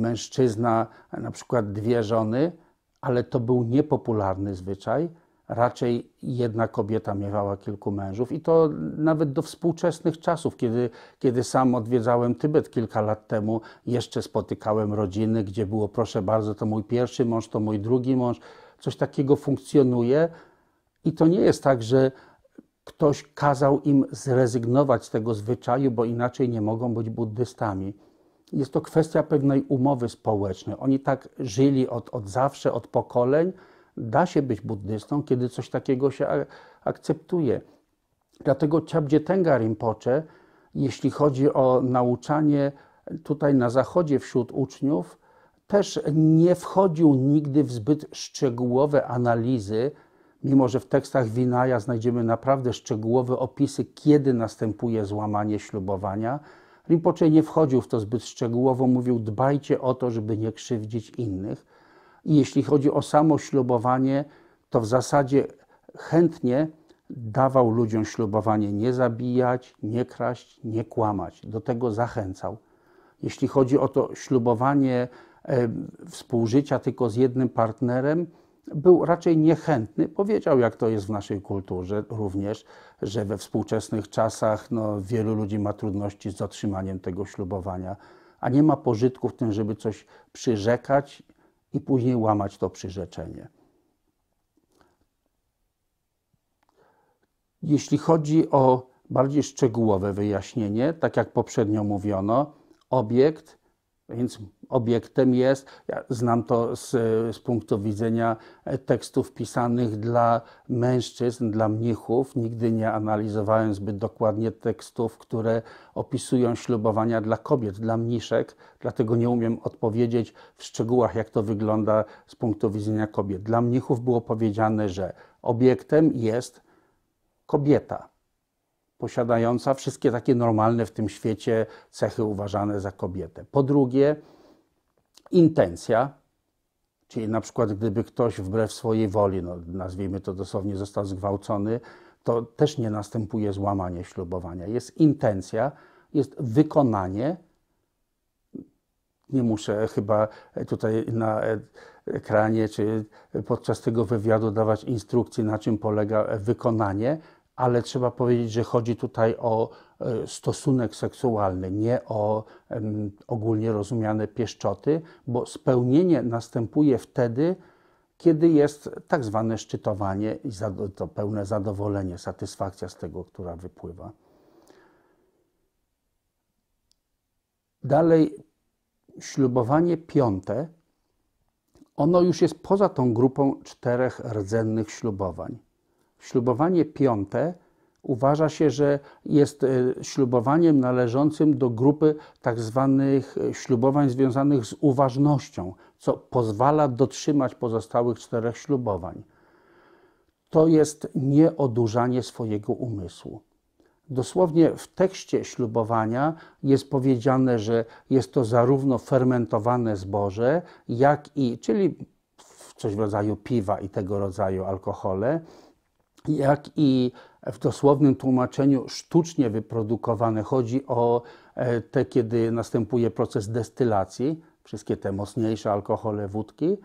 mężczyzna, na przykład dwie żony, ale to był niepopularny zwyczaj. Raczej jedna kobieta miewała kilku mężów, i to nawet do współczesnych czasów, kiedy, kiedy sam odwiedzałem Tybet kilka lat temu, jeszcze spotykałem rodziny, gdzie było, proszę bardzo, to mój pierwszy mąż, to mój drugi mąż. Coś takiego funkcjonuje, i to nie jest tak, że ktoś kazał im zrezygnować z tego zwyczaju, bo inaczej nie mogą być buddystami jest to kwestia pewnej umowy społecznej. Oni tak żyli od, od zawsze, od pokoleń. Da się być buddystą, kiedy coś takiego się akceptuje. Dlatego Ciabdzie Tenga Rinpoche, jeśli chodzi o nauczanie tutaj na zachodzie wśród uczniów, też nie wchodził nigdy w zbyt szczegółowe analizy, mimo że w tekstach Winaja znajdziemy naprawdę szczegółowe opisy, kiedy następuje złamanie ślubowania Rinpoche nie wchodził w to zbyt szczegółowo, mówił dbajcie o to, żeby nie krzywdzić innych. I jeśli chodzi o samo ślubowanie, to w zasadzie chętnie dawał ludziom ślubowanie nie zabijać, nie kraść, nie kłamać. Do tego zachęcał. Jeśli chodzi o to ślubowanie współżycia tylko z jednym partnerem, był raczej niechętny. Powiedział, jak to jest w naszej kulturze również, że we współczesnych czasach no, wielu ludzi ma trudności z zatrzymaniem tego ślubowania, a nie ma pożytku w tym, żeby coś przyrzekać i później łamać to przyrzeczenie. Jeśli chodzi o bardziej szczegółowe wyjaśnienie, tak jak poprzednio mówiono, obiekt więc obiektem jest, ja znam to z, z, punktu widzenia tekstów pisanych dla mężczyzn, dla mnichów. Nigdy nie analizowałem zbyt dokładnie tekstów, które opisują ślubowania dla kobiet, dla mniszek, dlatego nie umiem odpowiedzieć w szczegółach, jak to wygląda z punktu widzenia kobiet. Dla mnichów było powiedziane, że obiektem jest kobieta posiadająca wszystkie takie normalne w tym świecie cechy uważane za kobietę. Po drugie, intencja, czyli na przykład gdyby ktoś wbrew swojej woli, no, nazwijmy to dosłownie, został zgwałcony, to też nie następuje złamanie ślubowania. Jest intencja, jest wykonanie. Nie muszę chyba tutaj na ekranie czy podczas tego wywiadu dawać instrukcji, na czym polega wykonanie, ale trzeba powiedzieć, że chodzi tutaj o e, stosunek seksualny, nie o ogólnie rozumiane pieszczoty, bo spełnienie następuje wtedy, kiedy jest tak zwane szczytowanie i to pełne zadowolenie, satysfakcja z tego, która wypływa. Dalej, ślubowanie piąte, ono już jest poza tą grupą czterech rdzennych ślubowań. Ślubowanie piąte uważa się, że jest e, ślubowaniem należącym do grupy tak zwanych e, ślubowań związanych z uważnością, co pozwala dotrzymać pozostałych czterech ślubowań. To jest nieodurzanie swojego umysłu. Dosłownie w tekście ślubowania jest powiedziane, że jest to zarówno fermentowane zboże, jak i, czyli coś w rodzaju piwa i tego rodzaju alkohole, jak i w dosłownym tłumaczeniu sztucznie wyprodukowane. Chodzi o e, te, kiedy następuje proces destylacji, wszystkie te mocniejsze alkohole, wódki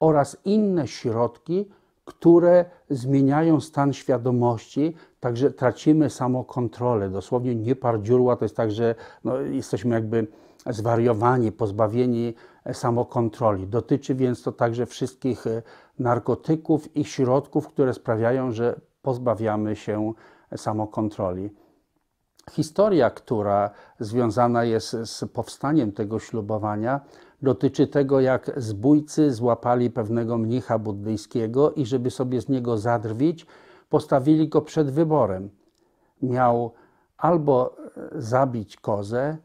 oraz inne środki, które zmieniają stan świadomości, także tracimy samokontrolę. Dosłownie nie par dziurła, to jest tak, że no, jesteśmy jakby zwariowani, pozbawieni samokontroli. Dotyczy więc to także wszystkich e, narkotyków i środków, które sprawiają, że pozbawiamy się samokontroli. Historia, która związana jest z powstaniem tego ślubowania, dotyczy tego, jak zbójcy złapali pewnego mnicha buddyjskiego i żeby sobie z niego zadrwić, postawili go przed wyborem. Miał albo e, zabić kozę,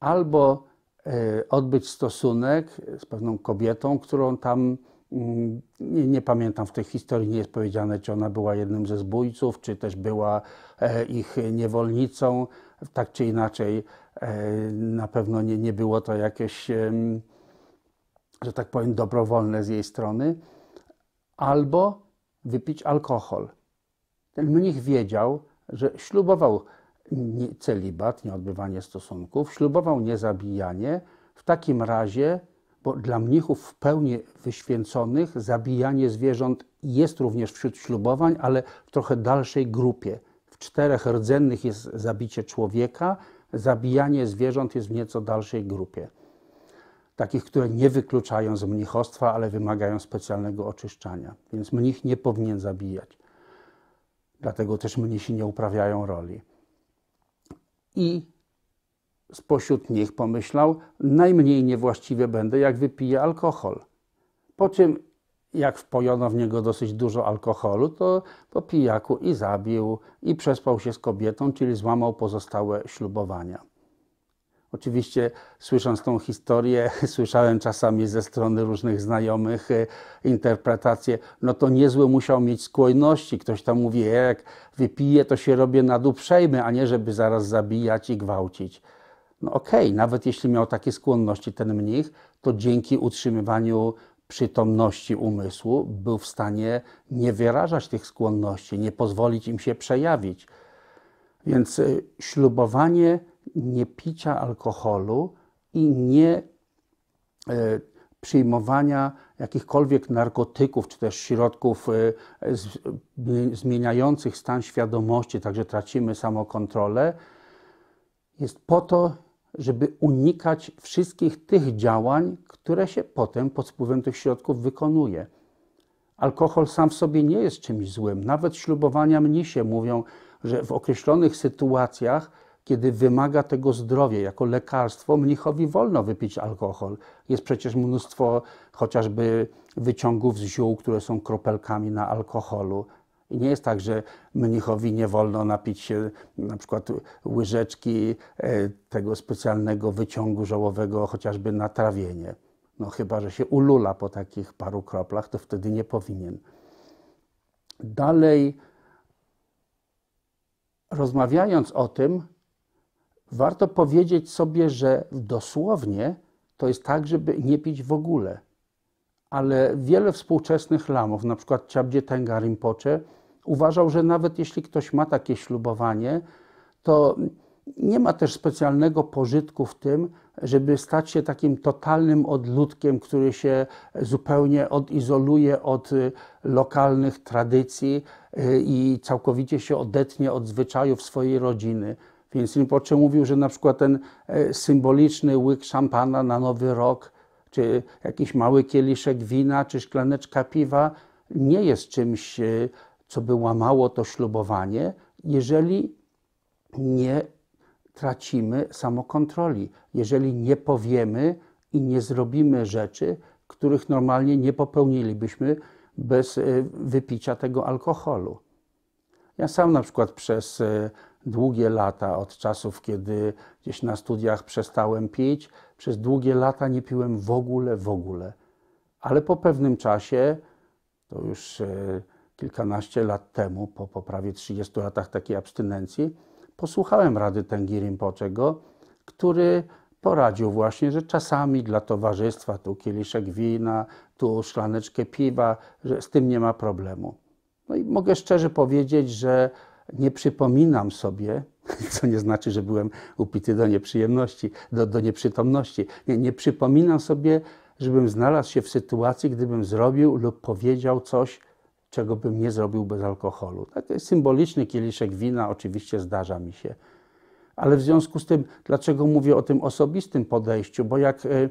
albo E, odbyć stosunek z pewną kobietą, którą tam mm, nie, nie, pamiętam w tej historii, nie jest powiedziane, czy ona była jednym ze zbójców, czy też była e, ich niewolnicą. Tak czy inaczej, e, na pewno nie, nie było to jakieś, że tak powiem, dobrowolne z jej strony. Albo wypić alkohol. Ten mnich wiedział, że ślubował celibat, nieodbywanie stosunków, ślubował niezabijanie, w takim razie, bo dla mnichów w pełni wyświęconych zabijanie zwierząt jest również wśród ślubowań, ale w trochę dalszej grupie. W czterech rdzennych jest zabicie człowieka, zabijanie zwierząt jest w nieco dalszej grupie. Takich, które nie wykluczają z mnichostwa, ale wymagają specjalnego oczyszczania. Więc mnich nie powinien zabijać. Dlatego też mnisi nie uprawiają roli i spośród nich pomyślał, najmniej niewłaściwie będę, jak wypiję alkohol. Po czym, jak wpojono w niego dosyć dużo alkoholu, to po pijaku i zabił, i przespał się z kobietą, czyli złamał pozostałe ślubowania. Oczywiście słysząc tą historię, słyszałem czasami ze strony różnych znajomych e, interpretacje, no to niezły musiał mieć skłonności. Ktoś tam mówi, jak wypije, to się robię naduprzejmy, a nie żeby zaraz zabijać i gwałcić. No okej, okay, nawet jeśli miał takie skłonności ten mnich, to dzięki utrzymywaniu przytomności umysłu był w stanie nie wyrażać tych skłonności, nie pozwolić im się przejawić. Więc e, ślubowanie niepicia alkoholu i nie e, przyjmowania jakichkolwiek narkotyków czy też środków e, zmieniających stan świadomości, także tracimy samokontrolę, jest po to, żeby unikać wszystkich tych działań, które się potem pod wpływem tych środków wykonuje. Alkohol sam w sobie nie jest czymś złym. Nawet ślubowania mnisie mówią, że w określonych sytuacjach kiedy wymaga tego zdrowie, jako lekarstwo, mnichowi wolno wypić alkohol. Jest przecież mnóstwo chociażby wyciągów z ziół, które są kropelkami na alkoholu. I nie jest tak, że mnichowi nie wolno napić się na przykład łyżeczki e, tego specjalnego wyciągu żołowego chociażby na trawienie. No chyba, że się ulula po takich paru kroplach, to wtedy nie powinien. Dalej, rozmawiając o tym, warto powiedzieć sobie, że dosłownie to jest tak, żeby nie pić w ogóle. Ale wiele współczesnych lamów, na przykład Ciabdzie Tenga Rinpoche, uważał, że nawet jeśli ktoś ma takie ślubowanie, to nie ma też specjalnego pożytku w tym, żeby stać się takim totalnym odludkiem, który się zupełnie odizoluje od y, lokalnych tradycji y, i całkowicie się odetnie od zwyczajów swojej rodziny. Więc czym mówił, że na przykład ten e, symboliczny łyk szampana na nowy rok, czy jakiś mały kieliszek wina, czy szklaneczka piwa nie jest czymś, e, co by łamało to ślubowanie, jeżeli nie tracimy samokontroli, jeżeli nie powiemy i nie zrobimy rzeczy, których normalnie nie popełnilibyśmy bez e, wypicia tego alkoholu. Ja sam na przykład przez długie lata od czasów, kiedy gdzieś na studiach przestałem pić. Przez długie lata nie piłem w ogóle, w ogóle. Ale po pewnym czasie, to już e, kilkanaście lat temu, po, po prawie 30 latach takiej abstynencji, posłuchałem rady Tengi Poczego, który poradził właśnie, że czasami dla towarzystwa tu kieliszek wina, tu szklaneczkę piwa, że z tym nie ma problemu. No i mogę szczerze powiedzieć, że nie przypominam sobie, co nie znaczy, że byłem upity do nieprzyjemności, do, do nieprzytomności. Nie, nie przypominam sobie, żebym znalazł się w sytuacji, gdybym zrobił lub powiedział coś, czego bym nie zrobił bez alkoholu. Taki symboliczny kieliszek wina oczywiście zdarza mi się. Ale w związku z tym, dlaczego mówię o tym osobistym podejściu? Bo jak y,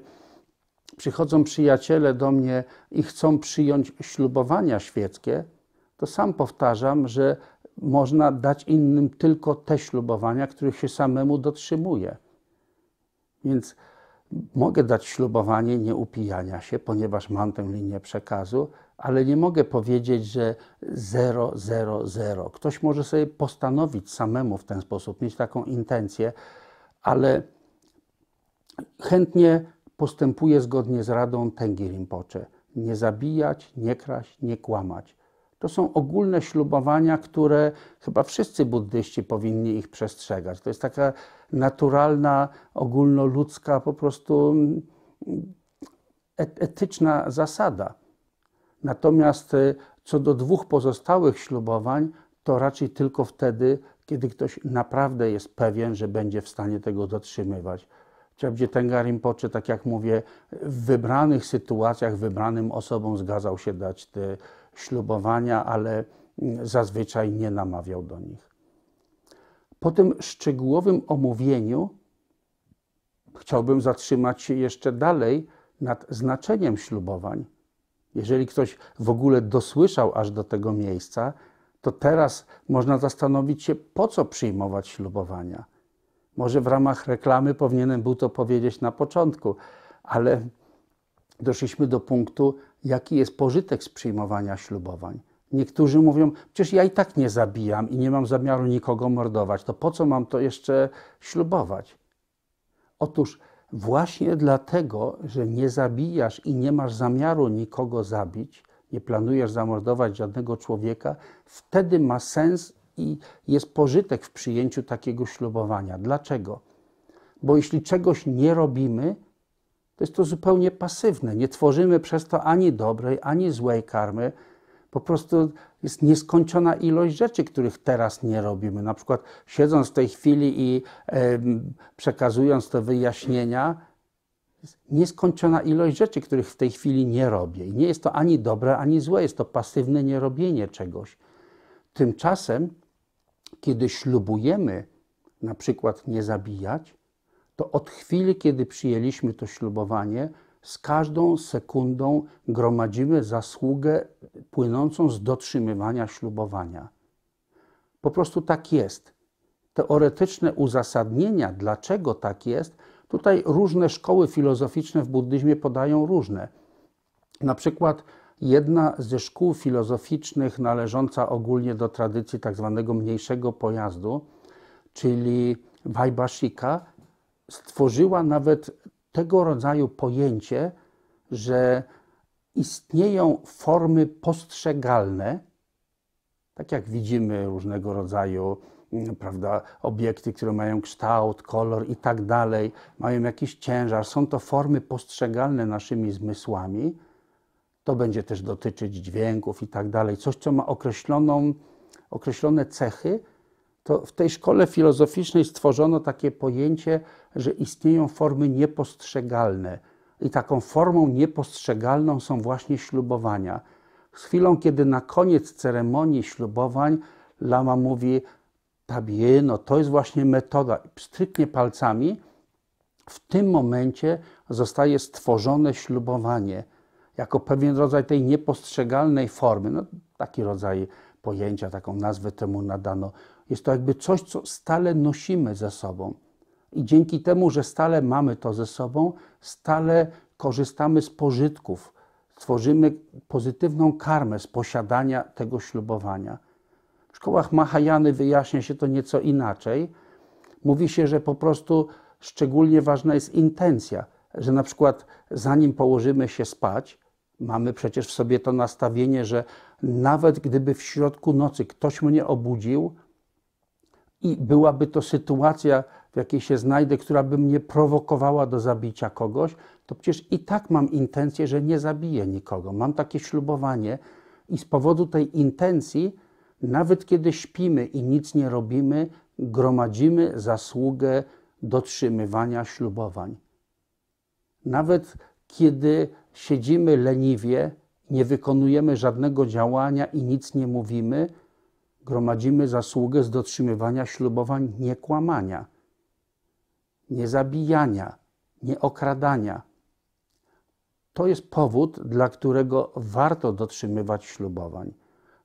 przychodzą przyjaciele do mnie i chcą przyjąć ślubowania świeckie, to sam powtarzam, że można dać innym tylko te ślubowania, których się samemu dotrzymuje. Więc mogę dać ślubowanie nieupijania się, ponieważ mam tę linię przekazu, ale nie mogę powiedzieć, że 0, 0, 0. Ktoś może sobie postanowić samemu w ten sposób, mieć taką intencję, ale chętnie postępuje zgodnie z radą Tengi Rinpoche. Nie zabijać, nie kraść, nie kłamać. To są ogólne ślubowania, które chyba wszyscy buddyści powinni ich przestrzegać. To jest taka naturalna, ogólnoludzka, po prostu mm, e-, etyczna zasada. Natomiast y, co do dwóch pozostałych ślubowań, to raczej tylko wtedy, kiedy ktoś naprawdę jest pewien, że będzie w stanie tego dotrzymywać. ten garim Rinpoche, tak jak mówię, w wybranych sytuacjach, wybranym osobom zgadzał się dać te ślubowania, ale mm, zazwyczaj nie namawiał do nich. Po tym szczegółowym omówieniu chciałbym zatrzymać się jeszcze dalej nad znaczeniem ślubowań. Jeżeli ktoś w ogóle dosłyszał aż do tego miejsca, to teraz można zastanowić się, po co przyjmować ślubowania. Może w ramach reklamy powinienem był to powiedzieć na początku, ale doszliśmy do punktu, jaki jest pożytek z przyjmowania ślubowań. Niektórzy mówią, przecież ja i tak nie zabijam i nie mam zamiaru nikogo mordować, to po co mam to jeszcze ślubować? Otóż właśnie dlatego, że nie zabijasz i nie masz zamiaru nikogo zabić, nie planujesz zamordować żadnego człowieka, wtedy ma sens i jest pożytek w przyjęciu takiego ślubowania. Dlaczego? Bo jeśli czegoś nie robimy, to jest to zupełnie pasywne. Nie tworzymy przez to ani dobrej, ani złej karmy. Po prostu jest nieskończona ilość rzeczy, których teraz nie robimy. Na przykład siedząc w tej chwili i e, przekazując te wyjaśnienia, jest nieskończona ilość rzeczy, których w tej chwili nie robię. I nie jest to ani dobre, ani złe, jest to pasywne nierobienie czegoś. Tymczasem, kiedy ślubujemy na przykład nie zabijać, to od chwili, kiedy przyjęliśmy to ślubowanie, z każdą sekundą gromadzimy zasługę płynącą z dotrzymywania ślubowania. Po prostu tak jest. Teoretyczne uzasadnienia, dlaczego tak jest, tutaj różne szkoły filozoficzne w buddyzmie podają różne. Na przykład jedna ze szkół filozoficznych należąca ogólnie do tradycji tzw. Tak mniejszego pojazdu, czyli Vaibhashika, stworzyła nawet tego rodzaju pojęcie, że istnieją formy postrzegalne, tak jak widzimy różnego rodzaju mm, prawda, obiekty, które mają kształt, kolor i tak dalej, mają jakiś ciężar, są to formy postrzegalne naszymi zmysłami. To będzie też dotyczyć dźwięków i tak dalej. Coś, co ma określoną, określone cechy, to w tej szkole filozoficznej stworzono takie pojęcie, że istnieją formy niepostrzegalne. I taką formą niepostrzegalną są właśnie ślubowania. Z chwilą, kiedy na koniec ceremonii ślubowań lama mówi tabie, no to jest właśnie metoda, stryknie palcami, w tym momencie zostaje stworzone ślubowanie jako pewien rodzaj tej niepostrzegalnej formy. No, taki rodzaj pojęcia, taką nazwę temu nadano jest to jakby coś, co stale nosimy ze sobą. I dzięki temu, że stale mamy to ze sobą, stale korzystamy z pożytków, tworzymy pozytywną karmę z posiadania tego ślubowania. W szkołach Mahajany wyjaśnia się to nieco inaczej. Mówi się, że po prostu szczególnie ważna jest intencja, że na przykład zanim położymy się spać, mamy przecież w sobie to nastawienie, że nawet gdyby w środku nocy ktoś mnie obudził, i byłaby to sytuacja, w jakiej się znajdę, która by mnie prowokowała do zabicia kogoś, to przecież i tak mam intencję, że nie zabiję nikogo. Mam takie ślubowanie i z powodu tej intencji, nawet kiedy śpimy i nic nie robimy, gromadzimy zasługę dotrzymywania ślubowań. Nawet kiedy siedzimy leniwie, nie wykonujemy żadnego działania i nic nie mówimy, gromadzimy zasługę z dotrzymywania ślubowań niekłamania, niezabijania, nieokradania. To jest powód, dla którego warto dotrzymywać ślubowań,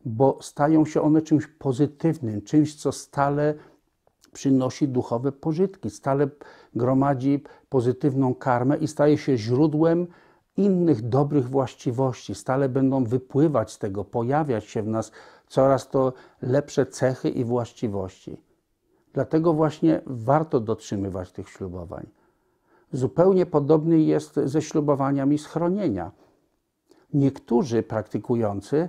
bo stają się one czymś pozytywnym, czymś, co stale przynosi duchowe pożytki, stale gromadzi pozytywną karmę i staje się źródłem innych dobrych właściwości. Stale będą wypływać z tego, pojawiać się w nas coraz to lepsze cechy i właściwości. Dlatego właśnie warto dotrzymywać tych ślubowań. Zupełnie podobny jest ze ślubowaniami schronienia. Niektórzy praktykujący,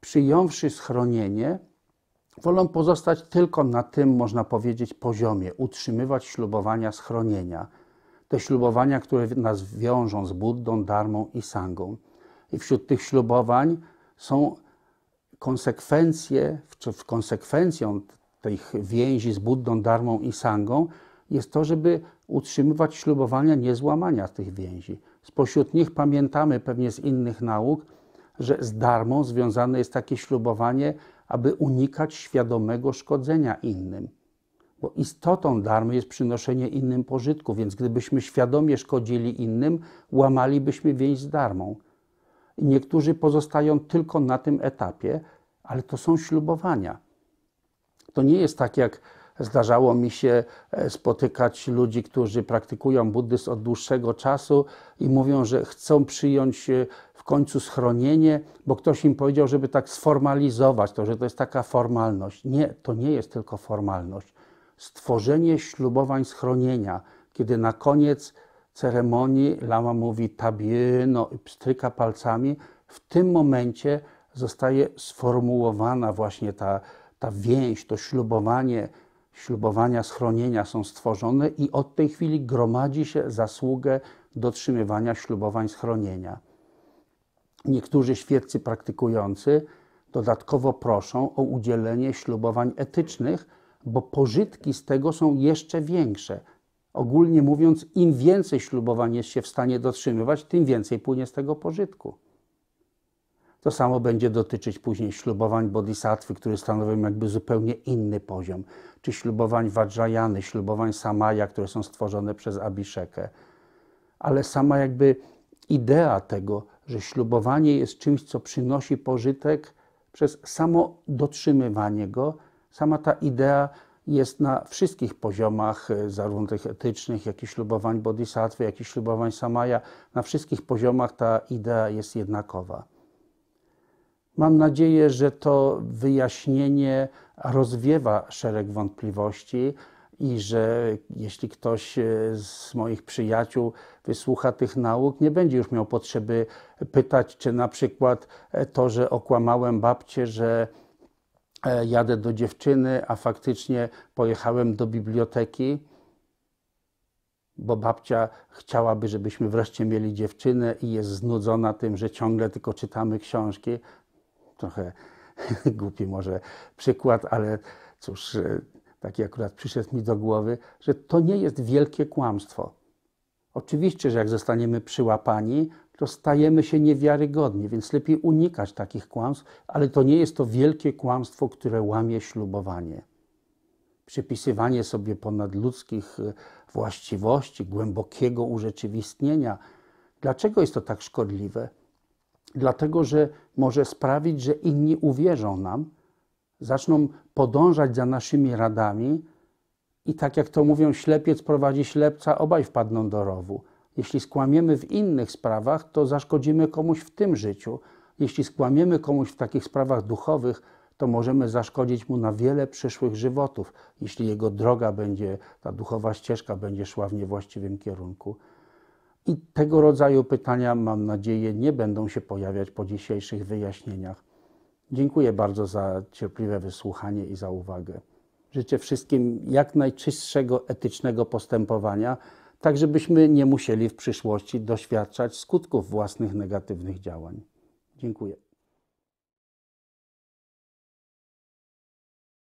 przyjąwszy schronienie, wolą pozostać tylko na tym, można powiedzieć, poziomie, utrzymywać ślubowania schronienia. Te ślubowania, które nas wiążą z Buddą, Darmą i Sangą. I wśród tych ślubowań są konsekwencje, czy konsekwencją tych więzi z Buddą, Darmą i Sangą jest to, żeby utrzymywać ślubowania niezłamania tych więzi. Spośród nich pamiętamy pewnie z innych nauk, że z darmą związane jest takie ślubowanie, aby unikać świadomego szkodzenia innym. Bo istotą darmy jest przynoszenie innym pożytku, więc gdybyśmy świadomie szkodzili innym, łamalibyśmy więź z darmą niektórzy pozostają tylko na tym etapie, ale to są ślubowania. To nie jest tak, jak zdarzało mi się e, spotykać ludzi, którzy praktykują buddyzm od dłuższego czasu i mówią, że chcą przyjąć e, w końcu schronienie, bo ktoś im powiedział, żeby tak sformalizować to, że to jest taka formalność. Nie, to nie jest tylko formalność. Stworzenie ślubowań schronienia, kiedy na koniec ceremonii lama mówi tabieno i pstryka palcami. W tym momencie zostaje sformułowana właśnie ta, ta więź, to ślubowanie, ślubowania, schronienia są stworzone i od tej chwili gromadzi się zasługę dotrzymywania ślubowań, schronienia. Niektórzy świeccy praktykujący dodatkowo proszą o udzielenie ślubowań etycznych, bo pożytki z tego są jeszcze większe – ogólnie mówiąc, im więcej ślubowań jest się w stanie dotrzymywać, tym więcej płynie z tego pożytku. To samo będzie dotyczyć później ślubowań bodhisattwy, które stanowią jakby zupełnie inny poziom, czy ślubowań Vajrayany, ślubowań Samaya, które są stworzone przez Abhishekę. Ale sama jakby idea tego, że ślubowanie jest czymś, co przynosi pożytek przez samo dotrzymywanie go, sama ta idea jest na wszystkich poziomach, e, zarówno tych etycznych, jak i ślubowań bodhisattwy, jak i ślubowań samaja, na wszystkich poziomach ta idea jest jednakowa. Mam nadzieję, że to wyjaśnienie rozwiewa szereg wątpliwości i że jeśli ktoś e, z moich przyjaciół wysłucha tych nauk, nie będzie już miał potrzeby pytać, czy na przykład e, to, że okłamałem babcię, że E, jadę do dziewczyny, a faktycznie pojechałem do biblioteki, bo babcia chciałaby, żebyśmy wreszcie mieli dziewczynę i jest znudzona tym, że ciągle tylko czytamy książki. Trochę głupi może przykład, ale cóż, e, taki akurat przyszedł mi do głowy, że to nie jest wielkie kłamstwo. Oczywiście, że jak zostaniemy przyłapani, to stajemy się niewiarygodni, więc lepiej unikać takich kłamstw, ale to nie jest to wielkie kłamstwo, które łamie ślubowanie. Przypisywanie sobie ponadludzkich y, właściwości, głębokiego urzeczywistnienia. Dlaczego jest to tak szkodliwe? Dlatego, że może sprawić, że inni uwierzą nam, zaczną podążać za naszymi radami i tak jak to mówią, ślepiec prowadzi ślepca, obaj wpadną do rowu. Jeśli skłamiemy w innych sprawach, to zaszkodzimy komuś w tym życiu. Jeśli skłamiemy komuś w takich sprawach duchowych, to możemy zaszkodzić mu na wiele przyszłych żywotów, jeśli jego droga będzie, ta duchowa ścieżka będzie szła w niewłaściwym kierunku. I tego rodzaju pytania, mam nadzieję, nie będą się pojawiać po dzisiejszych wyjaśnieniach. Dziękuję bardzo za cierpliwe wysłuchanie i za uwagę. Życzę wszystkim jak najczystszego etycznego postępowania tak żebyśmy nie musieli w przyszłości doświadczać skutków własnych negatywnych działań. Dziękuję.